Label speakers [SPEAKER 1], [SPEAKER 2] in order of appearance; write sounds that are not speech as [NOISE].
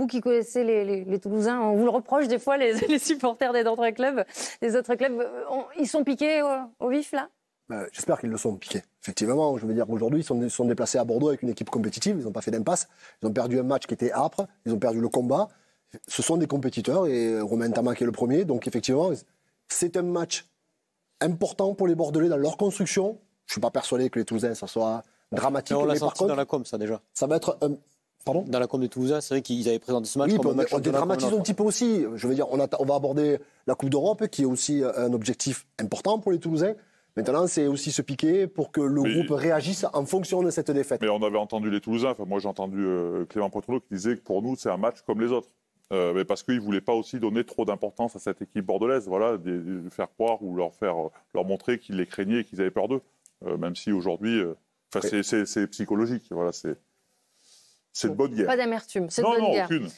[SPEAKER 1] Vous qui connaissez les, les, Toulousains, on vous le reproche des fois, les, [LAUGHS] supporters des autres clubs, des autres clubs euh, ils sont piqués au, vif, là
[SPEAKER 2] bah, J'espère qu'ils le sont piqués. Effectivement, je veux dire, aujourd'hui, ils sont, sont, déplacés à Bordeaux avec une équipe compétitive, ils n'ont pas fait d'impasse, ils ont perdu un match qui était âpre, ils ont perdu le combat. Ce sont des compétiteurs, et Romain Tamac est le premier, donc effectivement, c'est un match important pour les Bordelais dans leur construction. Je ne suis pas persuadé que les Toulousains, ça soit dramatique. on l'a senti dans la com, ça déjà. Ça va être un,
[SPEAKER 3] Pardon Dans la Coupe de Toulousains, c'est vrai qu'ils avaient présenté ce match. Oui, comme on, match dédramatise un
[SPEAKER 2] petit peu aussi. Je veux dire, on, on va aborder la Coupe d'Europe, qui est aussi euh, un objectif important pour les Toulousains. Maintenant, c'est aussi se piquer pour que le groupe
[SPEAKER 4] réagisse en fonction de cette défaite. Mais on avait entendu les Toulousains, enfin moi j'ai entendu euh, Clément Poitrelot qui disait que pour nous c'est un match comme les autres. Euh, mais parce qu'ils ne voulaient pas aussi donner trop d'importance à cette équipe bordelaise, voilà, de faire croire ou leur, faire, leur montrer qu'ils les craignaient et qu'ils avaient peur d'eux. même si aujourd'hui, c'est psychologique. Voilà, c'est c'est une bonne guerre. Pas
[SPEAKER 1] d'amertume, c'est une bonne non, guerre. Aucune.